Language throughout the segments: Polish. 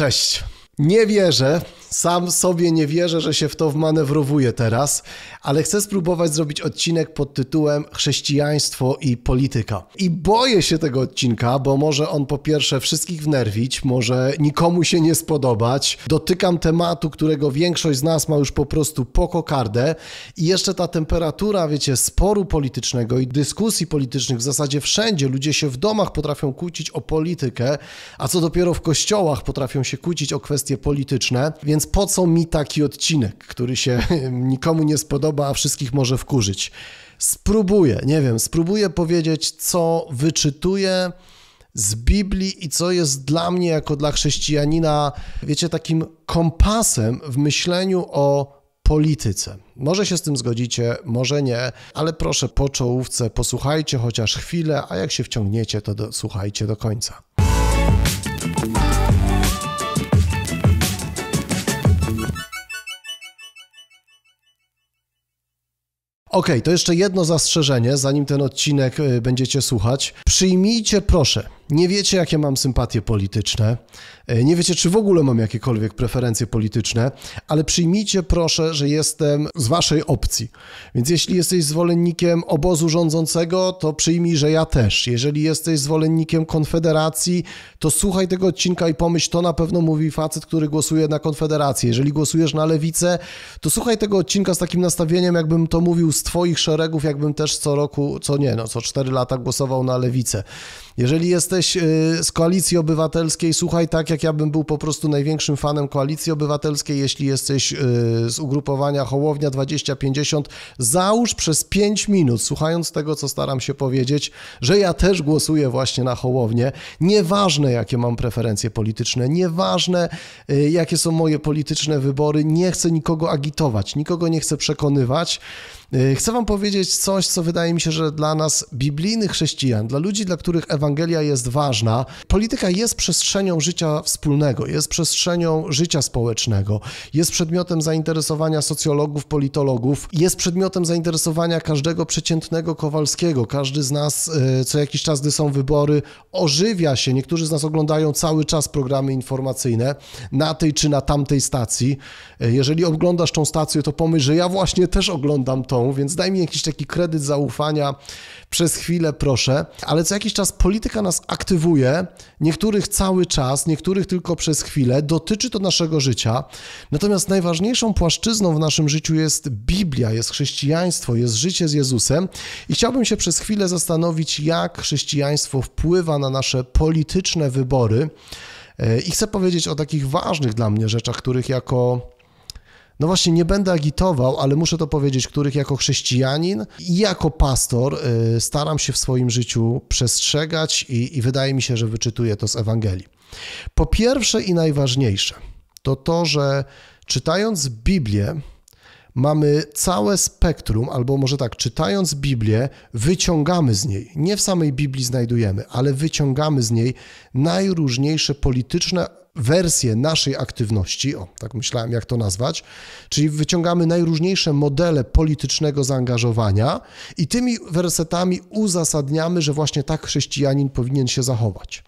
Cześć. Nie wierzę, sam sobie nie wierzę, że się w to wmanewrowuję teraz, ale chcę spróbować zrobić odcinek pod tytułem Chrześcijaństwo i polityka. I boję się tego odcinka, bo może on po pierwsze wszystkich wnerwić, może nikomu się nie spodobać. Dotykam tematu, którego większość z nas ma już po prostu po kokardę i jeszcze ta temperatura, wiecie, sporu politycznego i dyskusji politycznych w zasadzie wszędzie. Ludzie się w domach potrafią kłócić o politykę, a co dopiero w kościołach potrafią się kłócić o kwestie polityczne, więc więc po co mi taki odcinek, który się nikomu nie spodoba, a wszystkich może wkurzyć? Spróbuję, nie wiem, spróbuję powiedzieć, co wyczytuję z Biblii i co jest dla mnie, jako dla chrześcijanina, wiecie, takim kompasem w myśleniu o polityce. Może się z tym zgodzicie, może nie, ale proszę po czołówce posłuchajcie chociaż chwilę, a jak się wciągniecie, to do, słuchajcie do końca. Okej, okay, to jeszcze jedno zastrzeżenie, zanim ten odcinek y, będziecie słuchać. Przyjmijcie proszę nie wiecie, jakie mam sympatie polityczne, e, nie wiecie, czy w ogóle mam jakiekolwiek preferencje polityczne, ale przyjmijcie proszę, że jestem z waszej opcji. Więc jeśli jesteś zwolennikiem obozu rządzącego, to przyjmij, że ja też. Jeżeli jesteś zwolennikiem Konfederacji, to słuchaj tego odcinka i pomyśl, to na pewno mówi facet, który głosuje na Konfederację. Jeżeli głosujesz na Lewicę, to słuchaj tego odcinka z takim nastawieniem, jakbym to mówił z twoich szeregów, jakbym też co roku, co nie, no co cztery lata głosował na Lewicę. Jeżeli jesteś y, z koalicji obywatelskiej, słuchaj tak, jak ja bym był po prostu największym fanem koalicji obywatelskiej. Jeśli jesteś y, z ugrupowania Hołownia 2050, załóż przez 5 minut, słuchając tego, co staram się powiedzieć, że ja też głosuję właśnie na Hołownię. Nieważne, jakie mam preferencje polityczne, nieważne, y, jakie są moje polityczne wybory, nie chcę nikogo agitować, nikogo nie chcę przekonywać. Y, chcę Wam powiedzieć coś, co wydaje mi się, że dla nas, biblijnych chrześcijan, dla ludzi, dla których Ewangelia jest ważna, polityka jest przestrzenią życia wspólnego, jest przestrzenią życia społecznego, jest przedmiotem zainteresowania socjologów, politologów, jest przedmiotem zainteresowania każdego przeciętnego Kowalskiego. Każdy z nas y, co jakiś czas, gdy są wybory, ożywia się. Niektórzy z nas oglądają cały czas programy informacyjne na tej czy na tamtej stacji. Y, jeżeli oglądasz tą stację, to pomyśl, że ja właśnie też oglądam to więc daj mi jakiś taki kredyt zaufania przez chwilę, proszę. Ale co jakiś czas polityka nas aktywuje, niektórych cały czas, niektórych tylko przez chwilę, dotyczy to naszego życia. Natomiast najważniejszą płaszczyzną w naszym życiu jest Biblia, jest chrześcijaństwo, jest życie z Jezusem. I chciałbym się przez chwilę zastanowić, jak chrześcijaństwo wpływa na nasze polityczne wybory. E, I chcę powiedzieć o takich ważnych dla mnie rzeczach, których jako no właśnie nie będę agitował, ale muszę to powiedzieć, których jako chrześcijanin i jako pastor y, staram się w swoim życiu przestrzegać i, i wydaje mi się, że wyczytuję to z Ewangelii. Po pierwsze i najważniejsze to to, że czytając Biblię, mamy całe spektrum, albo może tak, czytając Biblię, wyciągamy z niej, nie w samej Biblii znajdujemy, ale wyciągamy z niej najróżniejsze polityczne wersję naszej aktywności, o, tak myślałem, jak to nazwać, czyli wyciągamy najróżniejsze modele politycznego zaangażowania i tymi wersetami uzasadniamy, że właśnie tak chrześcijanin powinien się zachować.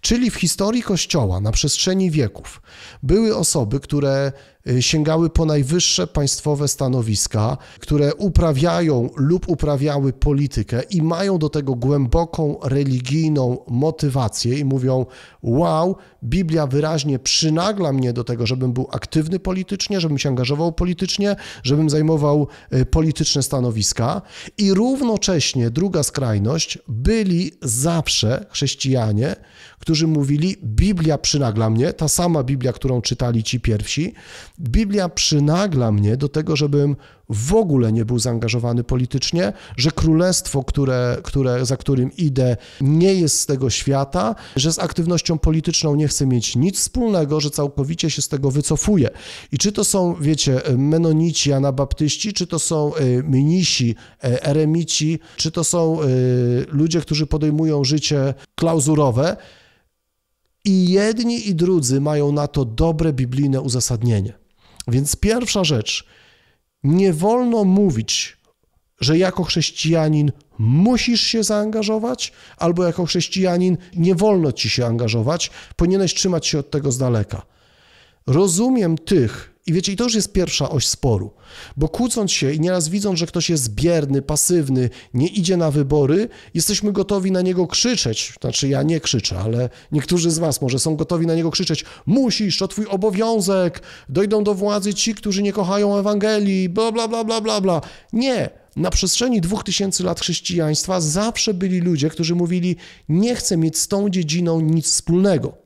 Czyli w historii Kościoła na przestrzeni wieków były osoby, które Y, sięgały po najwyższe państwowe stanowiska, które uprawiają lub uprawiały politykę i mają do tego głęboką religijną motywację i mówią: Wow, Biblia wyraźnie przynagla mnie do tego, żebym był aktywny politycznie, żebym się angażował politycznie, żebym zajmował y, polityczne stanowiska. I równocześnie druga skrajność byli zawsze chrześcijanie, którzy mówili: Biblia przynagla mnie, ta sama Biblia, którą czytali ci pierwsi, Biblia przynagla mnie do tego, żebym w ogóle nie był zaangażowany politycznie, że królestwo, które, które, za którym idę, nie jest z tego świata, że z aktywnością polityczną nie chcę mieć nic wspólnego, że całkowicie się z tego wycofuję. I czy to są, wiecie, menonici, anabaptyści, czy to są y, mnisi, e, eremici, czy to są y, ludzie, którzy podejmują życie klauzurowe, i jedni i drudzy mają na to dobre biblijne uzasadnienie. Więc pierwsza rzecz, nie wolno mówić, że jako chrześcijanin musisz się zaangażować, albo jako chrześcijanin nie wolno ci się angażować, powinieneś trzymać się od tego z daleka. Rozumiem tych, i wiecie, i to już jest pierwsza oś sporu, bo kłócąc się i nieraz widząc, że ktoś jest bierny, pasywny, nie idzie na wybory, jesteśmy gotowi na niego krzyczeć. Znaczy, ja nie krzyczę, ale niektórzy z Was może są gotowi na niego krzyczeć: Musisz, to Twój obowiązek, dojdą do władzy ci, którzy nie kochają Ewangelii, bla, bla, bla, bla, bla, bla. Nie. Na przestrzeni dwóch tysięcy lat chrześcijaństwa zawsze byli ludzie, którzy mówili: Nie chcę mieć z tą dziedziną nic wspólnego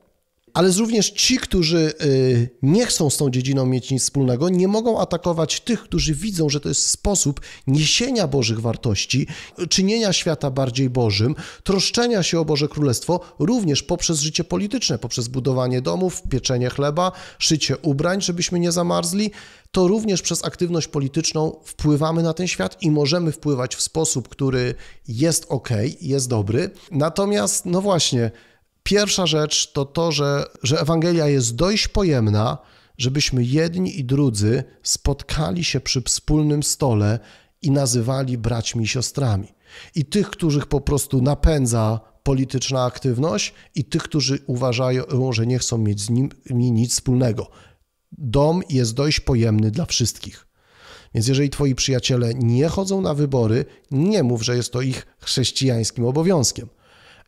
ale również ci, którzy y, nie chcą z tą dziedziną mieć nic wspólnego, nie mogą atakować tych, którzy widzą, że to jest sposób niesienia Bożych wartości, czynienia świata bardziej Bożym, troszczenia się o Boże Królestwo również poprzez życie polityczne, poprzez budowanie domów, pieczenie chleba, szycie ubrań, żebyśmy nie zamarzli. To również przez aktywność polityczną wpływamy na ten świat i możemy wpływać w sposób, który jest ok, jest dobry. Natomiast, no właśnie, Pierwsza rzecz to to, że, że Ewangelia jest dość pojemna, żebyśmy jedni i drudzy spotkali się przy wspólnym stole i nazywali braćmi i siostrami. I tych, których po prostu napędza polityczna aktywność, i tych, którzy uważają, że nie chcą mieć z nimi nic wspólnego. Dom jest dość pojemny dla wszystkich. Więc jeżeli twoi przyjaciele nie chodzą na wybory, nie mów, że jest to ich chrześcijańskim obowiązkiem.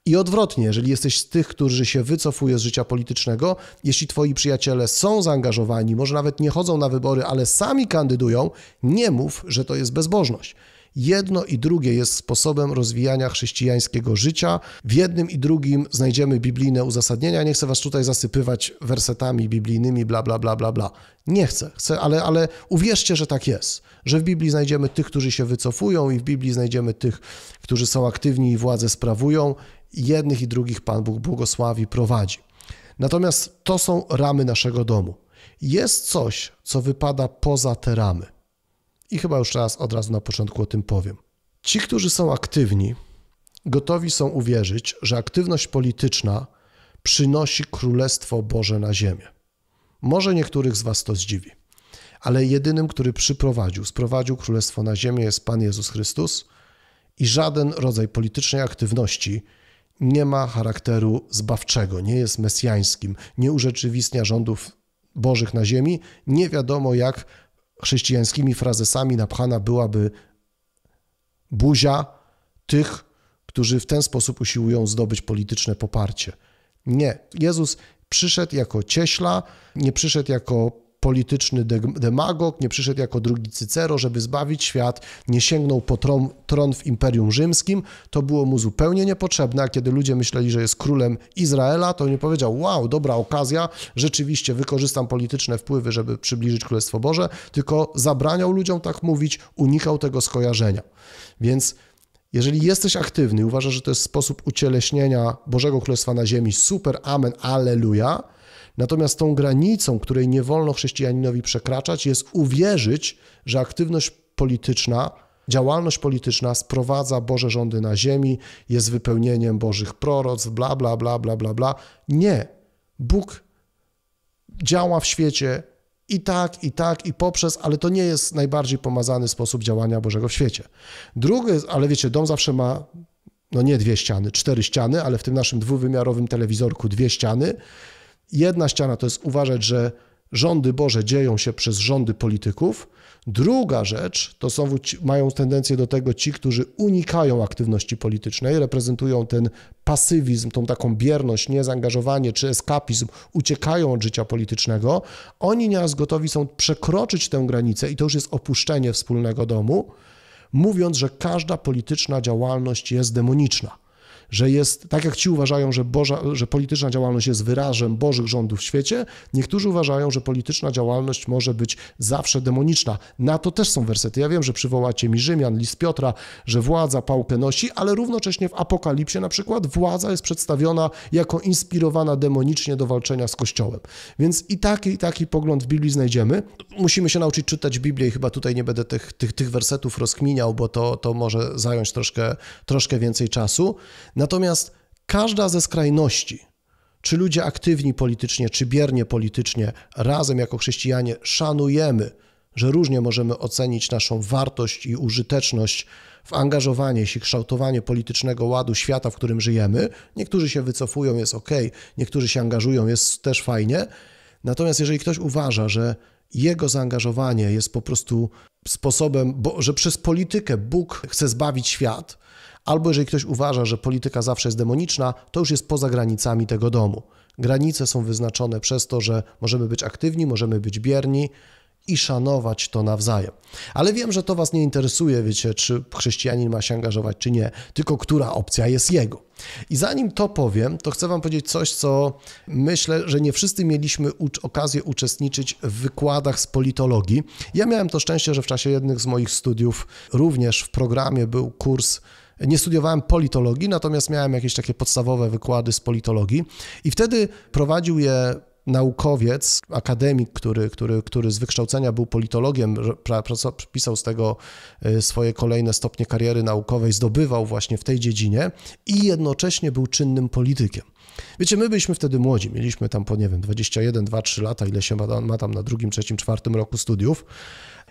I odwrotnie, jeżeli jesteś z tych, którzy się wycofuje z życia politycznego, jeśli twoi przyjaciele są zaangażowani, może nawet nie chodzą na wybory, ale sami kandydują, nie mów, że to jest bezbożność. Jedno i drugie jest sposobem rozwijania chrześcijańskiego życia. W jednym i drugim znajdziemy biblijne uzasadnienia. Nie chcę was tutaj zasypywać wersetami biblijnymi, bla, bla, bla, bla, bla. Nie chcę, chcę ale, ale uwierzcie, że tak jest. Że w Biblii znajdziemy tych, którzy się wycofują, i w Biblii znajdziemy tych, którzy są aktywni i władzę sprawują jednych i drugich Pan Bóg błogosławi, prowadzi. Natomiast to są ramy naszego domu. Jest coś, co wypada poza te ramy. I chyba już raz od razu na początku o tym powiem. Ci, którzy są aktywni, gotowi są uwierzyć, że aktywność polityczna przynosi Królestwo Boże na ziemię. Może niektórych z Was to zdziwi, ale jedynym, który przyprowadził, sprowadził Królestwo na ziemię jest Pan Jezus Chrystus i żaden rodzaj politycznej aktywności nie ma charakteru zbawczego, nie jest mesjańskim, nie urzeczywistnia rządów bożych na ziemi. Nie wiadomo, jak chrześcijańskimi frazesami napchana byłaby buzia tych, którzy w ten sposób usiłują zdobyć polityczne poparcie. Nie. Jezus przyszedł jako cieśla, nie przyszedł jako polityczny demagog, nie przyszedł jako drugi Cycero, żeby zbawić świat, nie sięgnął po tron, tron w Imperium Rzymskim. To było mu zupełnie niepotrzebne, a kiedy ludzie myśleli, że jest królem Izraela, to nie powiedział, wow, dobra okazja, rzeczywiście wykorzystam polityczne wpływy, żeby przybliżyć Królestwo Boże, tylko zabraniał ludziom tak mówić, unikał tego skojarzenia. Więc jeżeli jesteś aktywny i uważasz, że to jest sposób ucieleśnienia Bożego Królestwa na ziemi, super, amen, aleluja, Natomiast tą granicą, której nie wolno chrześcijaninowi przekraczać, jest uwierzyć, że aktywność polityczna, działalność polityczna sprowadza Boże rządy na ziemi, jest wypełnieniem Bożych proroc, bla, bla, bla, bla, bla, bla. Nie. Bóg działa w świecie i tak, i tak, i poprzez, ale to nie jest najbardziej pomazany sposób działania Bożego w świecie. Drugi, ale wiecie, dom zawsze ma no nie dwie ściany, cztery ściany, ale w tym naszym dwuwymiarowym telewizorku dwie ściany. Jedna ściana to jest uważać, że rządy Boże dzieją się przez rządy polityków. Druga rzecz to są, mają tendencję do tego ci, którzy unikają aktywności politycznej, reprezentują ten pasywizm, tą taką bierność, niezaangażowanie czy eskapizm, uciekają od życia politycznego. Oni nieraz gotowi są przekroczyć tę granicę i to już jest opuszczenie wspólnego domu, mówiąc, że każda polityczna działalność jest demoniczna że jest, tak jak ci uważają, że, Boża, że polityczna działalność jest wyrażem Bożych rządów w świecie, niektórzy uważają, że polityczna działalność może być zawsze demoniczna. Na to też są wersety. Ja wiem, że przywołacie mi Rzymian, list Piotra, że władza pałkę nosi, ale równocześnie w Apokalipsie na przykład władza jest przedstawiona jako inspirowana demonicznie do walczenia z Kościołem. Więc i taki, i taki pogląd w Biblii znajdziemy. Musimy się nauczyć czytać Biblię i chyba tutaj nie będę tych, tych, tych wersetów rozkminiał, bo to, to może zająć troszkę, troszkę więcej czasu. Natomiast każda ze skrajności, czy ludzie aktywni politycznie, czy biernie politycznie, razem jako chrześcijanie szanujemy, że różnie możemy ocenić naszą wartość i użyteczność w angażowanie się, kształtowanie politycznego ładu świata, w którym żyjemy. Niektórzy się wycofują, jest ok, niektórzy się angażują, jest też fajnie. Natomiast jeżeli ktoś uważa, że jego zaangażowanie jest po prostu sposobem, bo, że przez politykę Bóg chce zbawić świat, Albo jeżeli ktoś uważa, że polityka zawsze jest demoniczna, to już jest poza granicami tego domu. Granice są wyznaczone przez to, że możemy być aktywni, możemy być bierni i szanować to nawzajem. Ale wiem, że to Was nie interesuje, wiecie, czy chrześcijanin ma się angażować, czy nie, tylko która opcja jest jego. I zanim to powiem, to chcę Wam powiedzieć coś, co myślę, że nie wszyscy mieliśmy okazję uczestniczyć w wykładach z politologii. Ja miałem to szczęście, że w czasie jednych z moich studiów również w programie był kurs nie studiowałem politologii, natomiast miałem jakieś takie podstawowe wykłady z politologii i wtedy prowadził je naukowiec, akademik, który, który, który z wykształcenia był politologiem, pisał z tego y, swoje kolejne stopnie kariery naukowej, zdobywał właśnie w tej dziedzinie i jednocześnie był czynnym politykiem. Wiecie, my byliśmy wtedy młodzi, mieliśmy tam po, nie wiem, 21, 2, 3 lata, ile się ma, ma tam na drugim, trzecim, czwartym roku studiów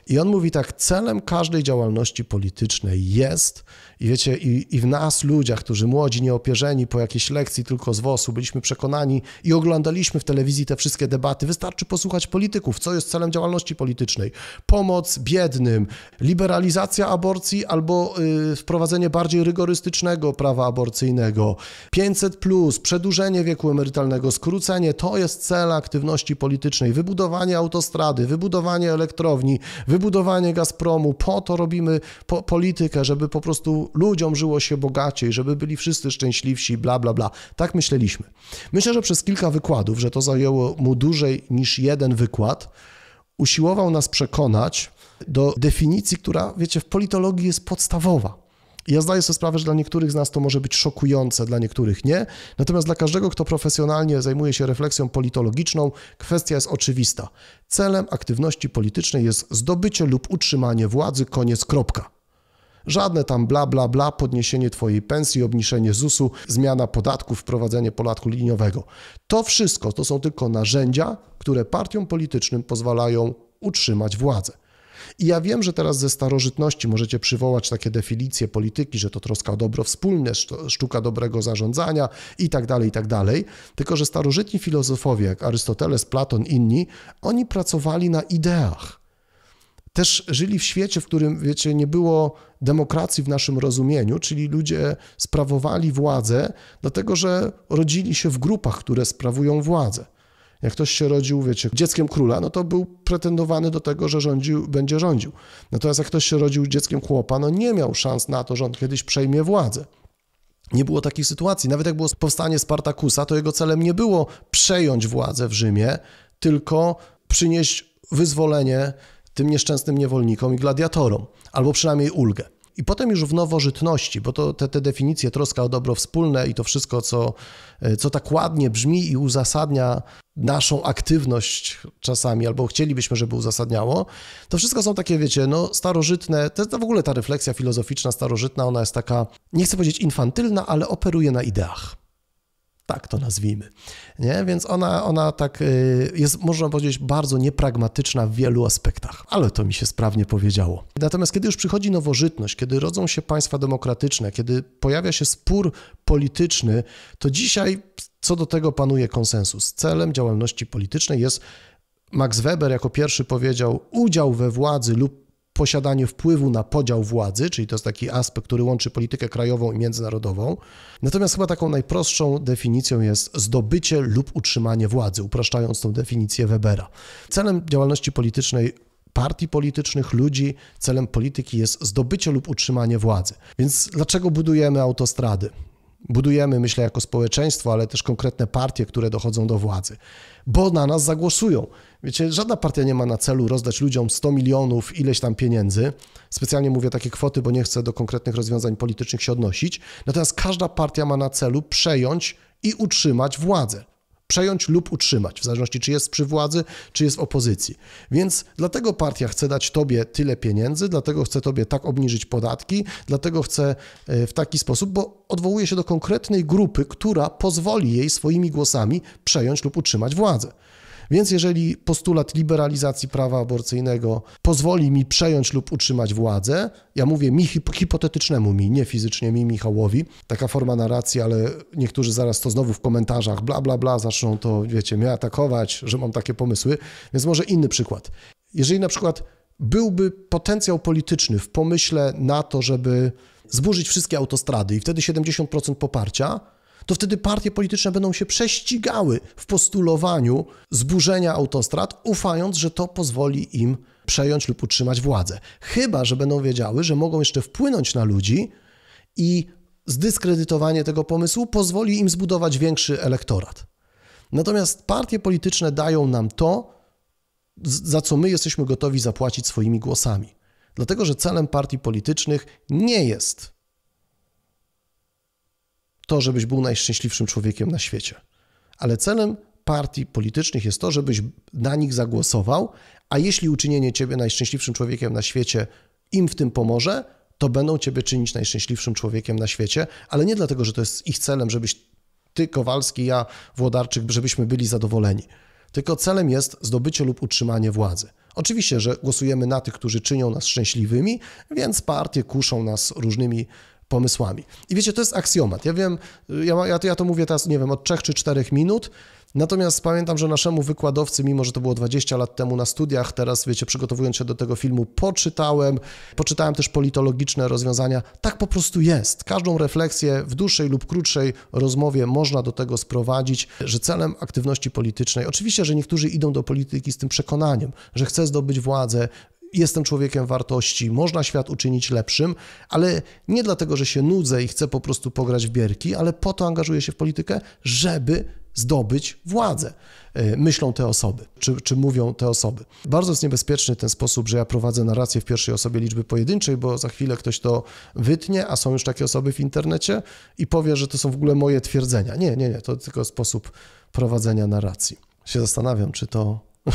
i on mówi tak, celem każdej działalności politycznej jest, i wiecie, i, i w nas ludziach, którzy młodzi, nieopierzeni po jakiejś lekcji tylko z WOS-u, byliśmy przekonani i oglądaliśmy w telewizji te wszystkie debaty, wystarczy posłuchać polityków, co jest celem działalności politycznej. Pomoc biednym, liberalizacja aborcji albo y, wprowadzenie bardziej rygorystycznego prawa aborcyjnego, 500+, plus, przedłużenie wieku emerytalnego, skrócenie, to jest cel aktywności politycznej, wybudowanie autostrady, wybudowanie elektrowni, wybudowanie Gazpromu, po to robimy po politykę, żeby po prostu ludziom żyło się bogaciej, żeby byli wszyscy szczęśliwsi, bla, bla, bla. Tak myśleliśmy. Myślę, że przez kilka wykładów, że to zajęło mu dłużej niż jeden wykład, usiłował nas przekonać do definicji, która, wiecie, w politologii jest podstawowa. Ja zdaję sobie sprawę, że dla niektórych z nas to może być szokujące, dla niektórych nie. Natomiast dla każdego, kto profesjonalnie zajmuje się refleksją politologiczną, kwestia jest oczywista. Celem aktywności politycznej jest zdobycie lub utrzymanie władzy, koniec, kropka. Żadne tam bla, bla, bla, podniesienie Twojej pensji, obniżenie ZUS-u, zmiana podatków, wprowadzenie podatku liniowego. To wszystko to są tylko narzędzia, które partiom politycznym pozwalają utrzymać władzę. I ja wiem, że teraz ze starożytności możecie przywołać takie definicje polityki, że to troska o dobro wspólne, sztuka dobrego zarządzania i tak dalej, i tak dalej. Tylko, że starożytni filozofowie, jak Arystoteles, Platon, inni, oni pracowali na ideach też żyli w świecie, w którym, wiecie, nie było demokracji w naszym rozumieniu, czyli ludzie sprawowali władzę, dlatego że rodzili się w grupach, które sprawują władzę. Jak ktoś się rodził, wiecie, dzieckiem króla, no to był pretendowany do tego, że rządził, będzie rządził. Natomiast jak ktoś się rodził dzieckiem chłopa, no nie miał szans na to, że on kiedyś przejmie władzę. Nie było takich sytuacji. Nawet jak było powstanie Spartakusa, to jego celem nie było przejąć władzę w Rzymie, tylko przynieść wyzwolenie tym nieszczęsnym niewolnikom i gladiatorom, albo przynajmniej ulgę. I potem już w nowożytności, bo to, te, te definicje troska o dobro wspólne i to wszystko, co, e, co tak ładnie brzmi i uzasadnia naszą aktywność czasami, albo chcielibyśmy, żeby uzasadniało, to wszystko są takie, wiecie, no starożytne, to, to w ogóle ta refleksja filozoficzna starożytna, ona jest taka, nie chcę powiedzieć infantylna, ale operuje na ideach. Tak to nazwijmy. Nie? Więc ona, ona tak y, jest, można powiedzieć, bardzo niepragmatyczna w wielu aspektach, ale to mi się sprawnie powiedziało. Natomiast kiedy już przychodzi nowożytność, kiedy rodzą się państwa demokratyczne, kiedy pojawia się spór polityczny, to dzisiaj co do tego panuje konsensus. Celem działalności politycznej jest, Max Weber jako pierwszy powiedział, udział we władzy lub posiadanie wpływu na podział władzy, czyli to jest taki aspekt, który łączy politykę krajową i międzynarodową. Natomiast chyba taką najprostszą definicją jest zdobycie lub utrzymanie władzy, upraszczając tą definicję Webera. Celem działalności politycznej partii politycznych, ludzi, celem polityki jest zdobycie lub utrzymanie władzy. Więc dlaczego budujemy autostrady? budujemy, myślę, jako społeczeństwo, ale też konkretne partie, które dochodzą do władzy, bo na nas zagłosują. Wiecie, żadna partia nie ma na celu rozdać ludziom 100 milionów, ileś tam pieniędzy. Specjalnie mówię takie kwoty, bo nie chcę do konkretnych rozwiązań politycznych się odnosić. Natomiast każda partia ma na celu przejąć i utrzymać władzę przejąć lub utrzymać, w zależności czy jest przy władzy, czy jest w opozycji. Więc dlatego partia chce dać tobie tyle pieniędzy, dlatego chce tobie tak obniżyć podatki, dlatego chce e, w taki sposób, bo odwołuje się do konkretnej grupy, która pozwoli jej swoimi głosami przejąć lub utrzymać władzę. Więc jeżeli postulat liberalizacji prawa aborcyjnego pozwoli mi przejąć lub utrzymać władzę, ja mówię mi hipotetycznemu mi, nie fizycznie mi, Michałowi, taka forma narracji, ale niektórzy zaraz to znowu w komentarzach bla bla bla zaczną to, wiecie, mnie atakować, że mam takie pomysły, więc może inny przykład. Jeżeli na przykład byłby potencjał polityczny w pomyśle na to, żeby zburzyć wszystkie autostrady i wtedy 70% poparcia, to wtedy partie polityczne będą się prześcigały w postulowaniu zburzenia autostrad, ufając, że to pozwoli im przejąć lub utrzymać władzę. Chyba, że będą wiedziały, że mogą jeszcze wpłynąć na ludzi i zdyskredytowanie tego pomysłu pozwoli im zbudować większy elektorat. Natomiast partie polityczne dają nam to, za co my jesteśmy gotowi zapłacić swoimi głosami. Dlatego, że celem partii politycznych nie jest to, żebyś był najszczęśliwszym człowiekiem na świecie. Ale celem partii politycznych jest to, żebyś na nich zagłosował, a jeśli uczynienie ciebie najszczęśliwszym człowiekiem na świecie im w tym pomoże, to będą ciebie czynić najszczęśliwszym człowiekiem na świecie, ale nie dlatego, że to jest ich celem, żebyś ty, Kowalski, ja, Włodarczyk, żebyśmy byli zadowoleni. Tylko celem jest zdobycie lub utrzymanie władzy. Oczywiście, że głosujemy na tych, którzy czynią nas szczęśliwymi, więc partie kuszą nas różnymi pomysłami. I wiecie, to jest aksjomat. Ja wiem, ja, ja, ja to mówię teraz, nie wiem, od 3 czy 4 minut, Natomiast pamiętam, że naszemu wykładowcy, mimo że to było 20 lat temu na studiach, teraz wiecie, przygotowując się do tego filmu, poczytałem, poczytałem też politologiczne rozwiązania. Tak po prostu jest. Każdą refleksję w dłuższej lub krótszej rozmowie można do tego sprowadzić, że celem aktywności politycznej, oczywiście, że niektórzy idą do polityki z tym przekonaniem, że chce zdobyć władzę, jestem człowiekiem wartości, można świat uczynić lepszym, ale nie dlatego, że się nudzę i chcę po prostu pograć w bierki, ale po to angażuję się w politykę, żeby zdobyć władzę. E, myślą te osoby, czy, czy mówią te osoby. Bardzo jest niebezpieczny ten sposób, że ja prowadzę narrację w pierwszej osobie liczby pojedynczej, bo za chwilę ktoś to wytnie, a są już takie osoby w internecie i powie, że to są w ogóle moje twierdzenia. Nie, nie, nie, to tylko sposób prowadzenia narracji. Się zastanawiam, czy to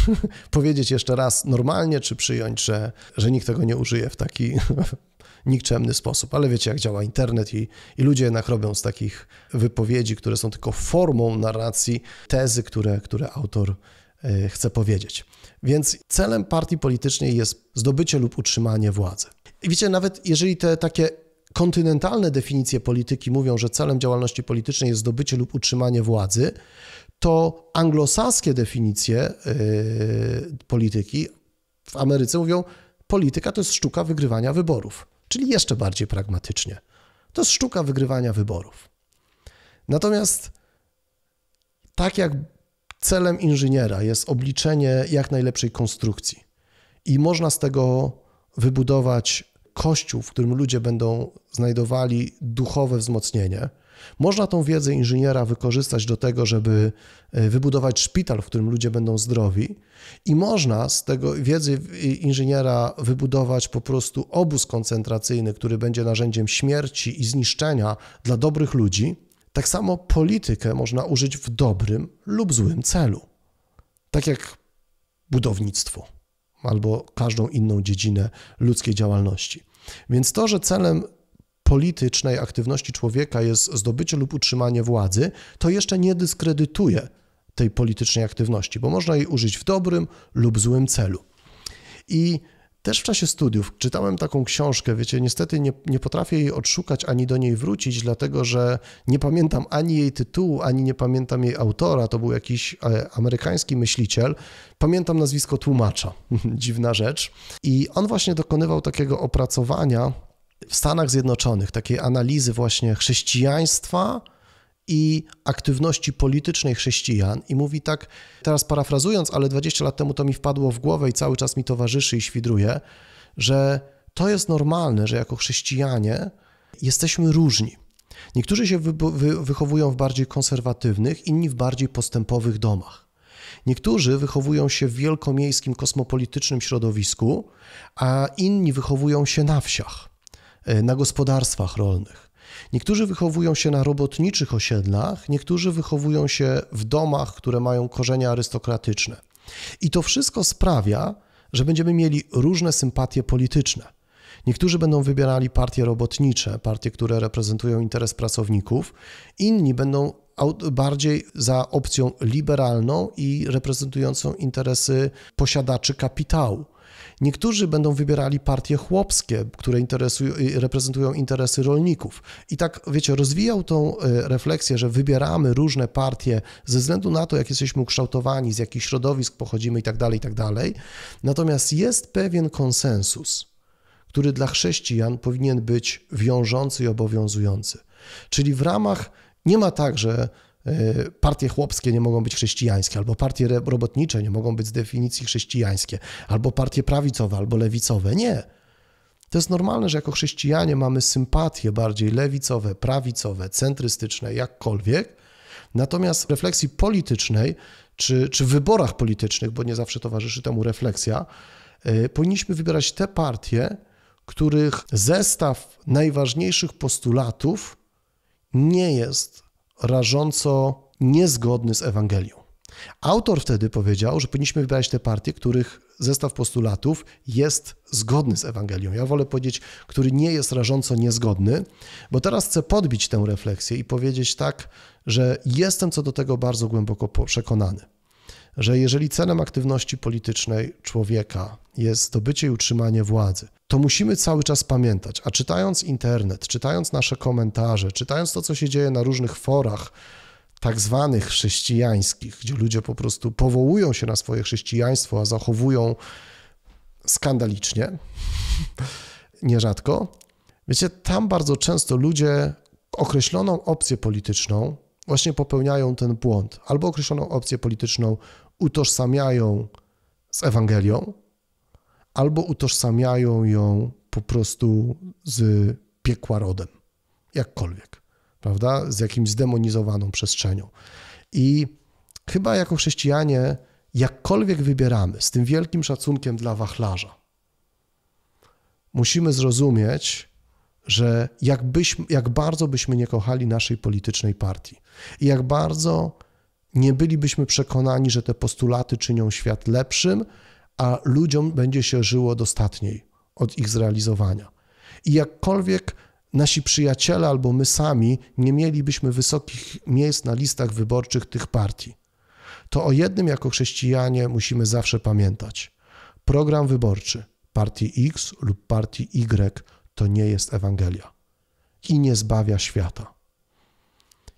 powiedzieć jeszcze raz normalnie, czy przyjąć, że, że nikt tego nie użyje w taki nikczemny sposób. Ale wiecie, jak działa internet i, i ludzie jednak robią z takich wypowiedzi, które są tylko formą narracji, tezy, które, które autor e, chce powiedzieć. Więc celem partii politycznej jest zdobycie lub utrzymanie władzy. I wiecie, nawet jeżeli te takie kontynentalne definicje polityki mówią, że celem działalności politycznej jest zdobycie lub utrzymanie władzy, to anglosaskie definicje e, polityki w Ameryce mówią, polityka to jest sztuka wygrywania wyborów, czyli jeszcze bardziej pragmatycznie. To jest sztuka wygrywania wyborów. Natomiast tak jak celem inżyniera jest obliczenie jak najlepszej konstrukcji i można z tego wybudować kościół, w którym ludzie będą znajdowali duchowe wzmocnienie – można tą wiedzę inżyniera wykorzystać do tego, żeby e, wybudować szpital, w którym ludzie będą zdrowi, i można z tego wiedzy e, inżyniera wybudować po prostu obóz koncentracyjny, który będzie narzędziem śmierci i zniszczenia dla dobrych ludzi. Tak samo politykę można użyć w dobrym lub złym celu. Tak jak budownictwo albo każdą inną dziedzinę ludzkiej działalności. Więc to, że celem politycznej aktywności człowieka jest zdobycie lub utrzymanie władzy, to jeszcze nie dyskredytuje tej politycznej aktywności, bo można jej użyć w dobrym lub złym celu. I też w czasie studiów czytałem taką książkę, wiecie, niestety nie, nie potrafię jej odszukać ani do niej wrócić, dlatego że nie pamiętam ani jej tytułu, ani nie pamiętam jej autora. To był jakiś e, amerykański myśliciel. Pamiętam nazwisko tłumacza, dziwna rzecz. I on właśnie dokonywał takiego opracowania w Stanach Zjednoczonych takiej analizy właśnie chrześcijaństwa i aktywności politycznej chrześcijan i mówi tak, teraz parafrazując, ale 20 lat temu to mi wpadło w głowę i cały czas mi towarzyszy i świdruje, że to jest normalne, że jako chrześcijanie jesteśmy różni. Niektórzy się wy, wy, wychowują w bardziej konserwatywnych, inni w bardziej postępowych domach. Niektórzy wychowują się w wielkomiejskim, kosmopolitycznym środowisku, a inni wychowują się na wsiach. E, na gospodarstwach rolnych. Niektórzy wychowują się na robotniczych osiedlach, niektórzy wychowują się w domach, które mają korzenie arystokratyczne. I to wszystko sprawia, że będziemy mieli różne sympatie polityczne. Niektórzy będą wybierali partie robotnicze, partie, które reprezentują interes pracowników, inni będą bardziej za opcją liberalną i reprezentującą interesy posiadaczy kapitału. Niektórzy będą wybierali partie chłopskie, które reprezentują interesy rolników. I tak, wiecie, rozwijał tą e, refleksję, że wybieramy różne partie ze względu na to, jak jesteśmy ukształtowani, z jakich środowisk pochodzimy itd., tak itd. Tak Natomiast jest pewien konsensus, który dla chrześcijan powinien być wiążący i obowiązujący. Czyli w ramach, nie ma tak, że E, partie chłopskie nie mogą być chrześcijańskie, albo partie robotnicze nie mogą być z definicji chrześcijańskie, albo partie prawicowe, albo lewicowe. Nie. To jest normalne, że jako chrześcijanie mamy sympatie bardziej lewicowe, prawicowe, centrystyczne, jakkolwiek. Natomiast w refleksji politycznej czy, czy w wyborach politycznych, bo nie zawsze towarzyszy temu refleksja, yy, powinniśmy wybierać te partie, których zestaw najważniejszych postulatów nie jest rażąco niezgodny z Ewangelią. Autor wtedy powiedział, że powinniśmy wybrać te partie, których zestaw postulatów jest zgodny z Ewangelią. Ja wolę powiedzieć, który nie jest rażąco niezgodny, bo teraz chcę podbić tę refleksję i powiedzieć tak, że jestem co do tego bardzo głęboko przekonany że jeżeli celem aktywności politycznej człowieka jest zdobycie i utrzymanie władzy, to musimy cały czas pamiętać, a czytając internet, czytając nasze komentarze, czytając to, co się dzieje na różnych forach, tak zwanych chrześcijańskich, gdzie ludzie po prostu powołują się na swoje chrześcijaństwo, a zachowują skandalicznie, nierzadko. Wiecie, tam bardzo często ludzie określoną opcję polityczną właśnie popełniają ten błąd, albo określoną opcję polityczną utożsamiają z Ewangelią, albo utożsamiają ją po prostu z piekła rodem, jakkolwiek, prawda? Z jakimś zdemonizowaną przestrzenią. I chyba jako chrześcijanie, jakkolwiek wybieramy, z tym wielkim szacunkiem dla wachlarza, musimy zrozumieć, że jak, byśmy, jak bardzo byśmy nie kochali naszej politycznej partii i jak bardzo nie bylibyśmy przekonani, że te postulaty czynią świat lepszym, a ludziom będzie się żyło dostatniej od ich zrealizowania. I jakkolwiek nasi przyjaciele albo my sami nie mielibyśmy wysokich miejsc na listach wyborczych tych partii, to o jednym jako chrześcijanie musimy zawsze pamiętać. Program wyborczy partii X lub partii Y to nie jest Ewangelia i nie zbawia świata.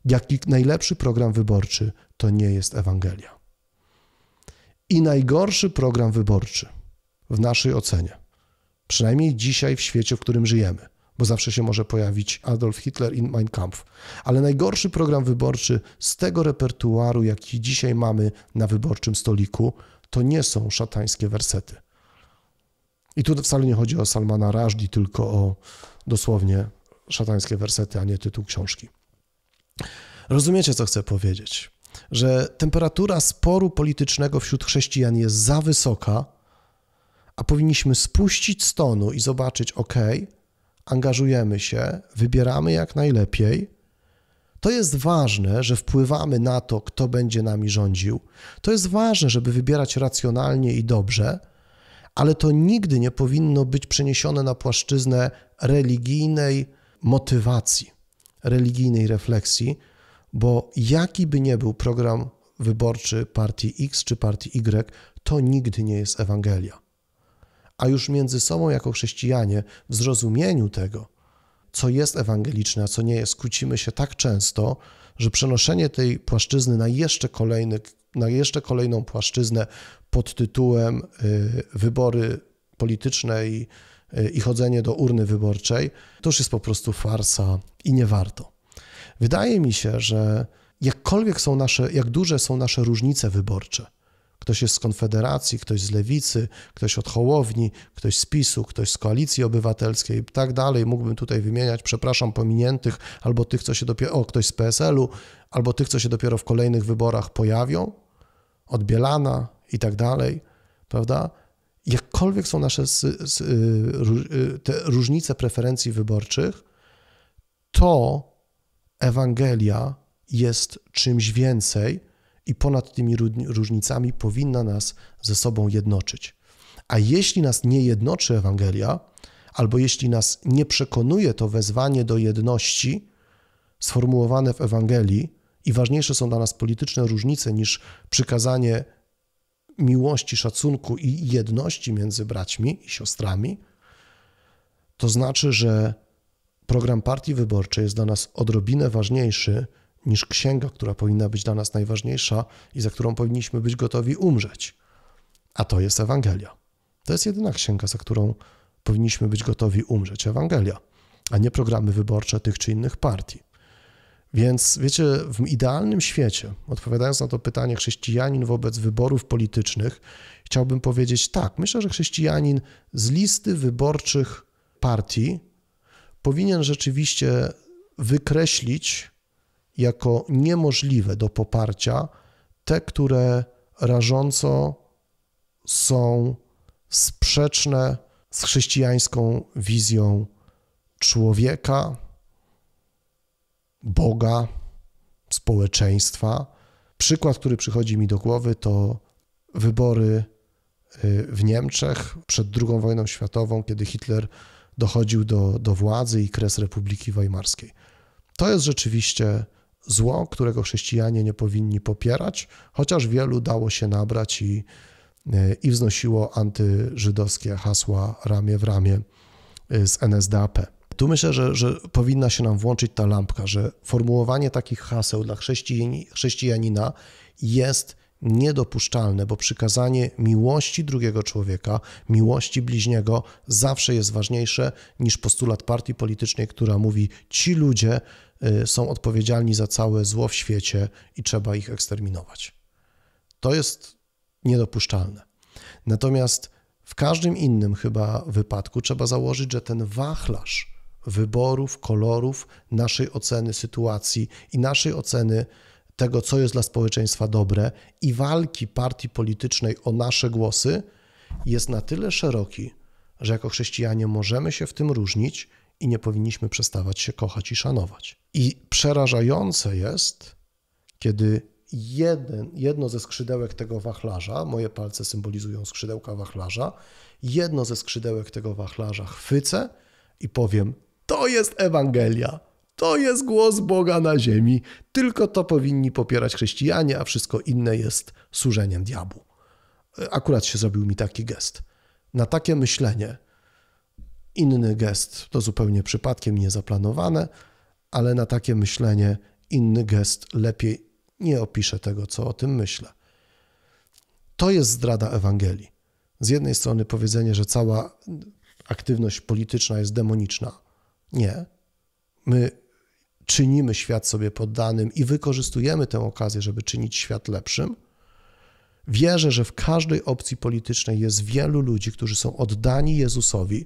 Jaki najlepszy program wyborczy to nie jest Ewangelia. I najgorszy program wyborczy w naszej ocenie, przynajmniej dzisiaj w świecie, w którym żyjemy, bo zawsze się może pojawić Adolf Hitler in Mein Kampf, ale najgorszy program wyborczy z tego repertuaru, jaki dzisiaj mamy na wyborczym stoliku, to nie są szatańskie wersety. I tu wcale nie chodzi o Salmana Rajdi, tylko o dosłownie szatańskie wersety, a nie tytuł książki. Rozumiecie, co chcę powiedzieć? Że temperatura sporu politycznego wśród chrześcijan jest za wysoka, a powinniśmy spuścić z tonu i zobaczyć, ok, angażujemy się, wybieramy jak najlepiej. To jest ważne, że wpływamy na to, kto będzie nami rządził. To jest ważne, żeby wybierać racjonalnie i dobrze, ale to nigdy nie powinno być przeniesione na płaszczyznę religijnej motywacji religijnej refleksji, bo jaki by nie był program wyborczy partii X czy partii Y, to nigdy nie jest Ewangelia. A już między sobą, jako chrześcijanie, w zrozumieniu tego, co jest ewangeliczne, a co nie jest, kłócimy się tak często, że przenoszenie tej płaszczyzny na jeszcze, kolejny, na jeszcze kolejną płaszczyznę pod tytułem y, wybory polityczne i Y, i chodzenie do urny wyborczej, to już jest po prostu farsa i nie warto. Wydaje mi się, że jakkolwiek są nasze, jak duże są nasze różnice wyborcze, ktoś jest z Konfederacji, ktoś z Lewicy, ktoś od Hołowni, ktoś z PiSu, ktoś z Koalicji Obywatelskiej i tak dalej. Mógłbym tutaj wymieniać, przepraszam, pominiętych, albo tych, co się dopiero, o, ktoś z PSL-u, albo tych, co się dopiero w kolejnych wyborach pojawią, od Bielana i tak dalej, prawda? jakkolwiek są nasze różnice preferencji wyborczych, to Ewangelia jest czymś więcej i ponad tymi różnicami powinna nas ze sobą jednoczyć. A jeśli nas nie jednoczy Ewangelia, albo jeśli nas nie przekonuje to wezwanie do jedności sformułowane w Ewangelii, i ważniejsze są dla nas polityczne różnice niż przykazanie miłości, szacunku i jedności między braćmi i siostrami, to znaczy, że program partii wyborczej jest dla nas odrobinę ważniejszy niż księga, która powinna być dla nas najważniejsza i za którą powinniśmy być gotowi umrzeć. A to jest Ewangelia. To jest jedyna księga, za którą powinniśmy być gotowi umrzeć Ewangelia, a nie programy wyborcze tych czy innych partii. Więc wiecie, w idealnym świecie, odpowiadając na to pytanie chrześcijanin wobec wyborów politycznych, chciałbym powiedzieć tak, myślę, że chrześcijanin z listy wyborczych partii powinien rzeczywiście wykreślić jako niemożliwe do poparcia te, które rażąco są sprzeczne z chrześcijańską wizją człowieka, Boga, społeczeństwa. Przykład, który przychodzi mi do głowy, to wybory y, w Niemczech przed II wojną światową, kiedy Hitler dochodził do, do władzy i kres Republiki Weimarskiej. To jest rzeczywiście zło, którego chrześcijanie nie powinni popierać, chociaż wielu dało się nabrać i, y, i wznosiło antyżydowskie hasła ramię w ramię y, z NSDAP. Tu myślę, że, że powinna się nam włączyć ta lampka, że formułowanie takich haseł dla chrześcijani, chrześcijanina jest niedopuszczalne, bo przykazanie miłości drugiego człowieka, miłości bliźniego zawsze jest ważniejsze niż postulat partii politycznej, która mówi: ci ludzie y, są odpowiedzialni za całe zło w świecie i trzeba ich eksterminować. To jest niedopuszczalne. Natomiast w każdym innym chyba wypadku trzeba założyć, że ten wachlarz wyborów, kolorów, naszej oceny sytuacji i naszej oceny tego, co jest dla społeczeństwa dobre, i walki partii politycznej o nasze głosy jest na tyle szeroki, że jako chrześcijanie możemy się w tym różnić i nie powinniśmy przestawać się kochać i szanować. I przerażające jest, kiedy jeden, jedno ze skrzydełek tego wachlarza, moje palce symbolizują skrzydełka wachlarza, jedno ze skrzydełek tego wachlarza chwycę i powiem: to jest Ewangelia. To jest głos Boga na ziemi. Tylko to powinni popierać chrześcijanie, a wszystko inne jest służeniem diabłu. E, akurat się zrobił mi taki gest. Na takie myślenie, inny gest to zupełnie przypadkiem niezaplanowane, ale na takie myślenie, inny gest lepiej nie opiszę tego, co o tym myślę. To jest zdrada Ewangelii. Z jednej strony powiedzenie, że cała aktywność polityczna jest demoniczna, nie. My czynimy świat sobie poddanym i wykorzystujemy tę okazję, żeby czynić świat lepszym. Wierzę, że w każdej opcji politycznej jest wielu ludzi, którzy są oddani Jezusowi.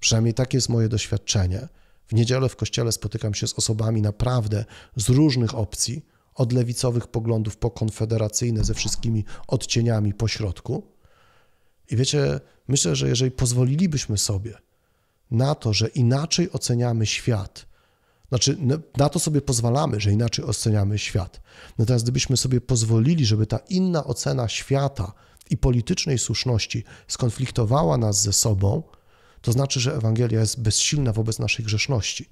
Przynajmniej takie jest moje doświadczenie. W niedzielę w kościele spotykam się z osobami naprawdę z różnych opcji, od lewicowych poglądów po konfederacyjne, ze wszystkimi odcieniami po środku. I wiecie, myślę, że jeżeli pozwolilibyśmy sobie na to, że inaczej oceniamy świat. Znaczy, no, na to sobie pozwalamy, że inaczej oceniamy świat. Natomiast gdybyśmy sobie pozwolili, żeby ta inna ocena świata i politycznej słuszności skonfliktowała nas ze sobą, to znaczy, że Ewangelia jest bezsilna wobec naszej grzeszności.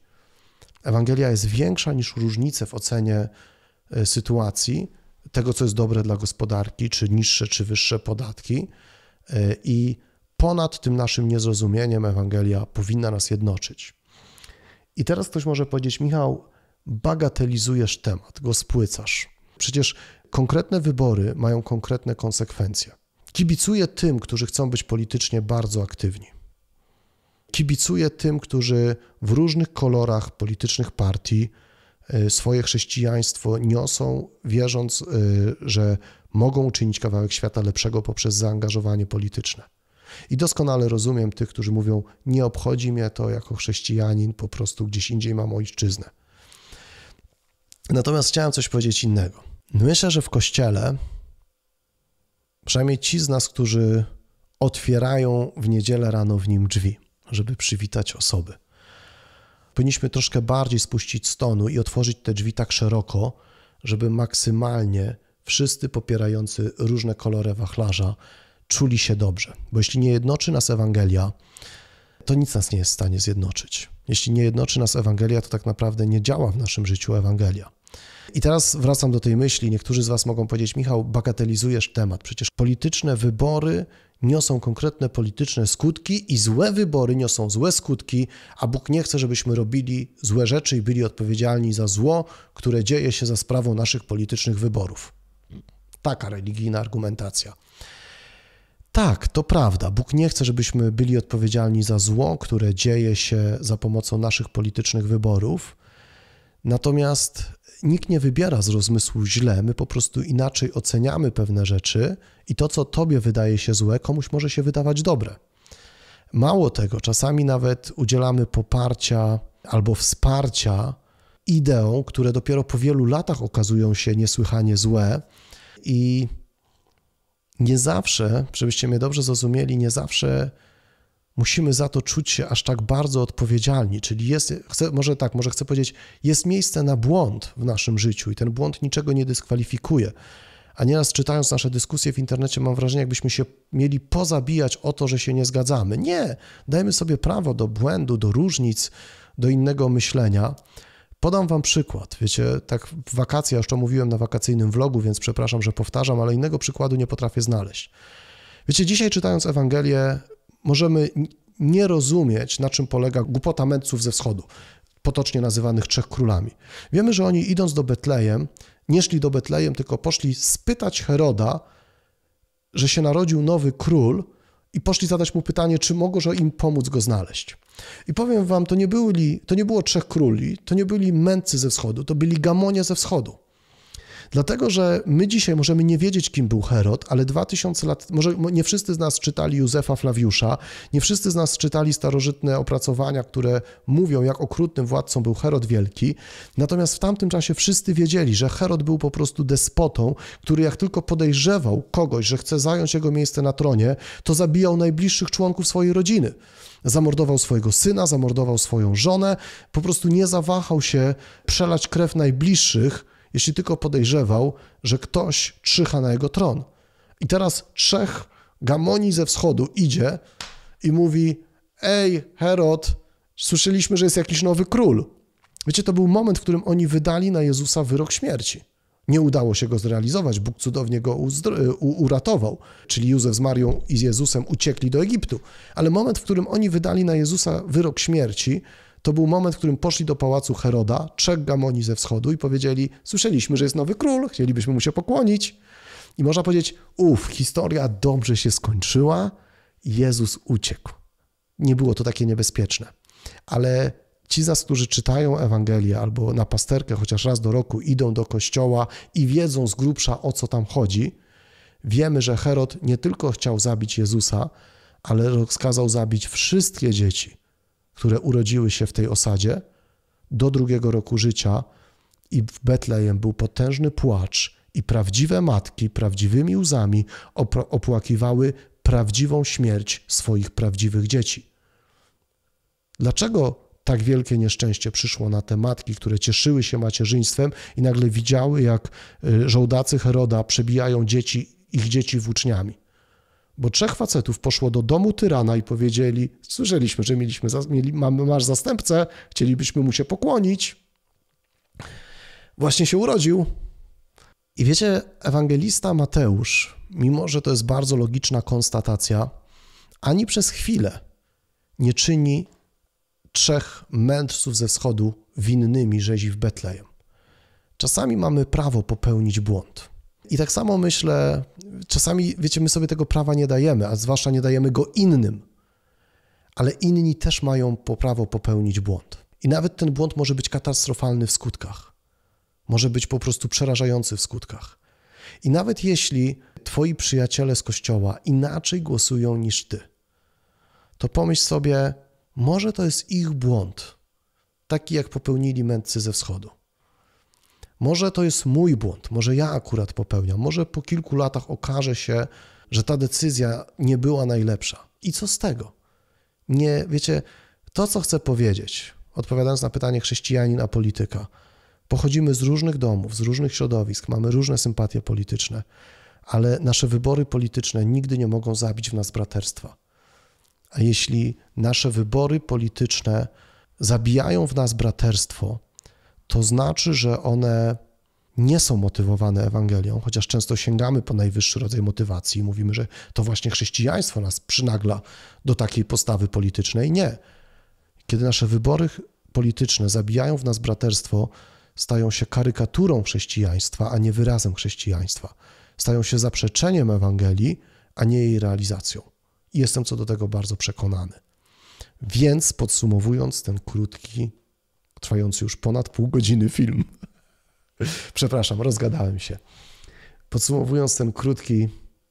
Ewangelia jest większa niż różnice w ocenie e, sytuacji, tego, co jest dobre dla gospodarki, czy niższe, czy wyższe podatki. E, I ponad tym naszym niezrozumieniem Ewangelia powinna nas jednoczyć. I teraz ktoś może powiedzieć: Michał, bagatelizujesz temat, go spłycasz. Przecież konkretne wybory mają konkretne konsekwencje. Kibicuję tym, którzy chcą być politycznie bardzo aktywni. Kibicuję tym, którzy w różnych kolorach politycznych partii y, swoje chrześcijaństwo niosą, wierząc, y, że mogą uczynić kawałek świata lepszego poprzez zaangażowanie polityczne. I doskonale rozumiem tych, którzy mówią: Nie obchodzi mnie to jako chrześcijanin, po prostu gdzieś indziej mam ojczyznę. Natomiast chciałem coś powiedzieć innego. Myślę, że w kościele, przynajmniej ci z nas, którzy otwierają w niedzielę rano w nim drzwi, żeby przywitać osoby, powinniśmy troszkę bardziej spuścić stonu i otworzyć te drzwi tak szeroko, żeby maksymalnie wszyscy popierający różne kolory wachlarza czuli się dobrze. Bo jeśli nie jednoczy nas Ewangelia, to nic nas nie jest w stanie zjednoczyć. Jeśli nie jednoczy nas Ewangelia, to tak naprawdę nie działa w naszym życiu Ewangelia. I teraz wracam do tej myśli. Niektórzy z Was mogą powiedzieć, Michał, bagatelizujesz temat. Przecież polityczne wybory niosą konkretne polityczne skutki i złe wybory niosą złe skutki, a Bóg nie chce, żebyśmy robili złe rzeczy i byli odpowiedzialni za zło, które dzieje się za sprawą naszych politycznych wyborów. Taka religijna argumentacja. Tak, to prawda. Bóg nie chce, żebyśmy byli odpowiedzialni za zło, które dzieje się za pomocą naszych politycznych wyborów. Natomiast nikt nie wybiera z rozmysłu źle, my po prostu inaczej oceniamy pewne rzeczy i to, co tobie wydaje się złe, komuś może się wydawać dobre. Mało tego, czasami nawet udzielamy poparcia albo wsparcia ideom, które dopiero po wielu latach okazują się niesłychanie złe i nie zawsze, żebyście mnie dobrze zrozumieli, nie zawsze musimy za to czuć się aż tak bardzo odpowiedzialni. Czyli jest, chcę, może tak, może chcę powiedzieć, jest miejsce na błąd w naszym życiu i ten błąd niczego nie dyskwalifikuje. A nieraz czytając nasze dyskusje w internecie, mam wrażenie, jakbyśmy się mieli pozabijać o to, że się nie zgadzamy. Nie, dajmy sobie prawo do błędu, do różnic, do innego myślenia. Podam Wam przykład. Wiecie, tak w wakacje, ja już to mówiłem na wakacyjnym vlogu, więc przepraszam, że powtarzam, ale innego przykładu nie potrafię znaleźć. Wiecie, dzisiaj czytając Ewangelię, możemy nie rozumieć, na czym polega głupota mędrców ze wschodu, potocznie nazywanych trzech królami. Wiemy, że oni idąc do Betlejem, nie szli do Betlejem, tylko poszli spytać Heroda, że się narodził nowy król i poszli zadać mu pytanie, czy mogą im pomóc go znaleźć. I powiem wam, to nie, byli, to nie było trzech króli, to nie byli mędcy ze wschodu, to byli gamonie ze wschodu. Dlatego, że my dzisiaj możemy nie wiedzieć, kim był Herod, ale 2000 lat, może nie wszyscy z nas czytali Józefa Flawiusza, nie wszyscy z nas czytali starożytne opracowania, które mówią, jak okrutnym władcą był Herod Wielki. Natomiast w tamtym czasie wszyscy wiedzieli, że Herod był po prostu despotą, który jak tylko podejrzewał kogoś, że chce zająć jego miejsce na tronie, to zabijał najbliższych członków swojej rodziny. Zamordował swojego syna, zamordował swoją żonę, po prostu nie zawahał się przelać krew najbliższych, jeśli tylko podejrzewał, że ktoś trzycha na jego tron. I teraz trzech gamoni ze wschodu idzie i mówi: Ej, Herod, słyszeliśmy, że jest jakiś nowy król. Wiecie, to był moment, w którym oni wydali na Jezusa wyrok śmierci. Nie udało się go zrealizować, Bóg cudownie go y, uratował, czyli Józef z Marią i z Jezusem uciekli do Egiptu. Ale moment, w którym oni wydali na Jezusa wyrok śmierci, to był moment, w którym poszli do pałacu Heroda, trzech gamoni ze wschodu i powiedzieli: Słyszeliśmy, że jest nowy król, chcielibyśmy mu się pokłonić. I można powiedzieć: Uff, historia dobrze się skończyła, Jezus uciekł. Nie było to takie niebezpieczne. Ale Ci z nas, którzy czytają Ewangelię albo na pasterkę chociaż raz do roku idą do kościoła i wiedzą z grubsza o co tam chodzi, wiemy, że Herod nie tylko chciał zabić Jezusa, ale rozkazał zabić wszystkie dzieci, które urodziły się w tej osadzie do drugiego roku życia i w Betlejem był potężny płacz i prawdziwe matki prawdziwymi łzami opłakiwały prawdziwą śmierć swoich prawdziwych dzieci. Dlaczego tak wielkie nieszczęście przyszło na te matki, które cieszyły się macierzyństwem i nagle widziały, jak y, żołdacy Heroda przebijają dzieci, ich dzieci włóczniami. Bo trzech facetów poszło do domu tyrana i powiedzieli: Słyszeliśmy, że mieliśmy, mieli, mamy, masz zastępcę, chcielibyśmy mu się pokłonić. Właśnie się urodził. I wiecie, ewangelista Mateusz, mimo że to jest bardzo logiczna konstatacja, ani przez chwilę nie czyni trzech mędrców ze wschodu winnymi rzezi w Betlejem. Czasami mamy prawo popełnić błąd. I tak samo myślę, czasami, wiecie, my sobie tego prawa nie dajemy, a zwłaszcza nie dajemy go innym. Ale inni też mają po prawo popełnić błąd. I nawet ten błąd może być katastrofalny w skutkach. Może być po prostu przerażający w skutkach. I nawet jeśli twoi przyjaciele z kościoła inaczej głosują niż ty, to pomyśl sobie, może to jest ich błąd, taki jak popełnili mędrcy ze wschodu. Może to jest mój błąd, może ja akurat popełniam, może po kilku latach okaże się, że ta decyzja nie była najlepsza. I co z tego? Nie, wiecie, to co chcę powiedzieć, odpowiadając na pytanie chrześcijanin a polityka, pochodzimy z różnych domów, z różnych środowisk, mamy różne sympatie polityczne, ale nasze wybory polityczne nigdy nie mogą zabić w nas braterstwa. A jeśli nasze wybory polityczne zabijają w nas braterstwo, to znaczy, że one nie są motywowane Ewangelią, chociaż często sięgamy po najwyższy rodzaj motywacji i mówimy, że to właśnie chrześcijaństwo nas przynagla do takiej postawy politycznej. Nie. Kiedy nasze wybory polityczne zabijają w nas braterstwo, stają się karykaturą chrześcijaństwa, a nie wyrazem chrześcijaństwa. Stają się zaprzeczeniem Ewangelii, a nie jej realizacją. I jestem co do tego bardzo przekonany. Więc podsumowując ten krótki, trwający już ponad pół godziny film. Przepraszam, rozgadałem się. Podsumowując ten krótki,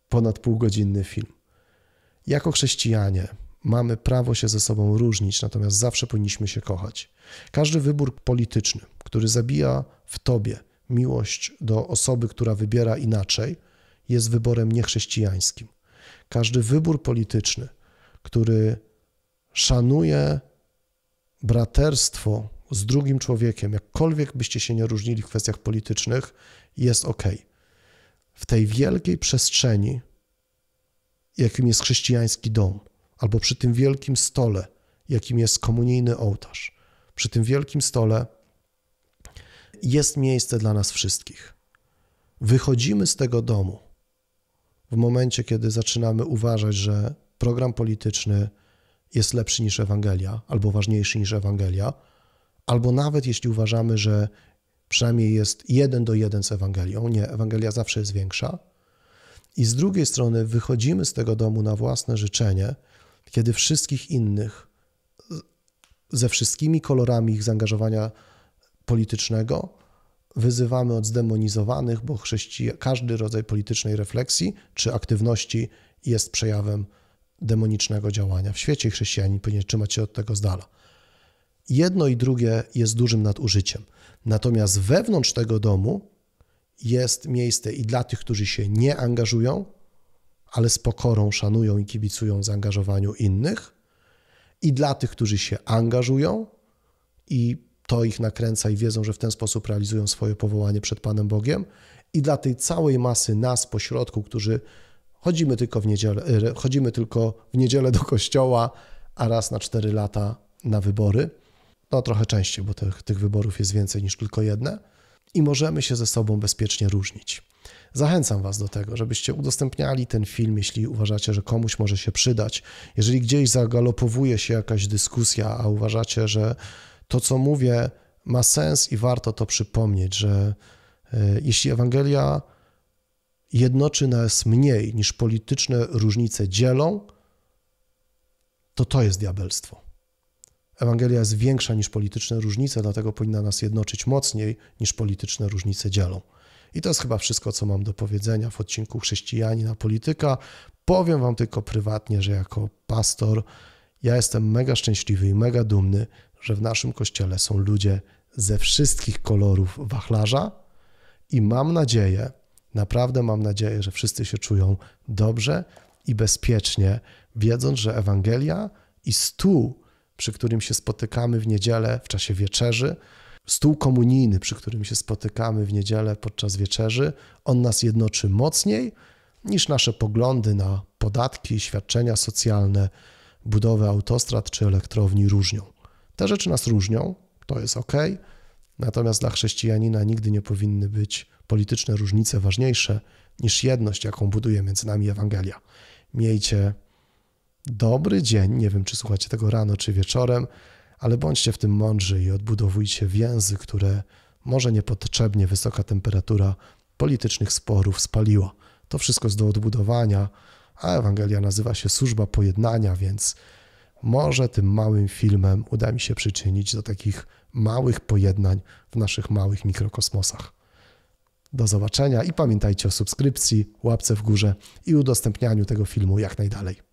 ponad półgodzinny film. Jako chrześcijanie mamy prawo się ze sobą różnić, natomiast zawsze powinniśmy się kochać. Każdy wybór polityczny, który zabija w tobie miłość do osoby, która wybiera inaczej, jest wyborem niechrześcijańskim. Każdy wybór polityczny, który szanuje braterstwo z drugim człowiekiem, jakkolwiek byście się nie różnili w kwestiach politycznych, jest ok. W tej wielkiej przestrzeni, jakim jest chrześcijański dom, albo przy tym wielkim stole, jakim jest komunijny ołtarz, przy tym wielkim stole jest miejsce dla nas wszystkich. Wychodzimy z tego domu w momencie, kiedy zaczynamy uważać, że program polityczny jest lepszy niż Ewangelia, albo ważniejszy niż Ewangelia, albo nawet jeśli uważamy, że przynajmniej jest jeden do jeden z Ewangelią, nie, Ewangelia zawsze jest większa. I z drugiej strony wychodzimy z tego domu na własne życzenie, kiedy wszystkich innych ze wszystkimi kolorami ich zaangażowania politycznego wyzywamy od zdemonizowanych, bo chrześcija- każdy rodzaj politycznej refleksji czy aktywności jest przejawem demonicznego działania w świecie i chrześcijanin powinien trzymać się od tego z dala. Jedno i drugie jest dużym nadużyciem. Natomiast wewnątrz tego domu jest miejsce i dla tych, którzy się nie angażują, ale z pokorą szanują i kibicują zaangażowaniu innych, i dla tych, którzy się angażują i to ich nakręca i wiedzą, że w ten sposób realizują swoje powołanie przed Panem Bogiem. I dla tej całej masy nas pośrodku, którzy chodzimy tylko w niedzielę, e, chodzimy tylko w niedzielę do kościoła, a raz na cztery lata na wybory. No trochę częściej, bo tych, tych wyborów jest więcej niż tylko jedne. I możemy się ze sobą bezpiecznie różnić. Zachęcam Was do tego, żebyście udostępniali ten film, jeśli uważacie, że komuś może się przydać. Jeżeli gdzieś zagalopowuje się jakaś dyskusja, a uważacie, że to, co mówię, ma sens i warto to przypomnieć, że e, jeśli Ewangelia jednoczy nas mniej niż polityczne różnice dzielą, to to jest diabelstwo. Ewangelia jest większa niż polityczne różnice, dlatego powinna nas jednoczyć mocniej niż polityczne różnice dzielą. I to jest chyba wszystko, co mam do powiedzenia w odcinku Chrześcijanina Polityka. Powiem Wam tylko prywatnie, że jako pastor ja jestem mega szczęśliwy i mega dumny, że w naszym kościele są ludzie ze wszystkich kolorów wachlarza i mam nadzieję, naprawdę mam nadzieję, że wszyscy się czują dobrze i bezpiecznie, wiedząc, że Ewangelia i stół, przy którym się spotykamy w niedzielę w czasie wieczerzy, stół komunijny, przy którym się spotykamy w niedzielę podczas wieczerzy, on nas jednoczy mocniej niż nasze poglądy na podatki, świadczenia socjalne, budowę autostrad czy elektrowni różnią. Te rzeczy nas różnią, to jest ok, natomiast dla chrześcijanina nigdy nie powinny być polityczne różnice ważniejsze niż jedność, jaką buduje między nami Ewangelia. Miejcie dobry dzień, nie wiem czy słuchacie tego rano czy wieczorem, ale bądźcie w tym mądrzy i odbudowujcie więzy, które może niepotrzebnie wysoka temperatura politycznych sporów spaliła. To wszystko jest do odbudowania, a Ewangelia nazywa się służba pojednania, więc może tym małym filmem uda mi się przyczynić do takich małych pojednań w naszych małych mikrokosmosach. Do zobaczenia i pamiętajcie o subskrypcji, łapce w górze i udostępnianiu tego filmu jak najdalej.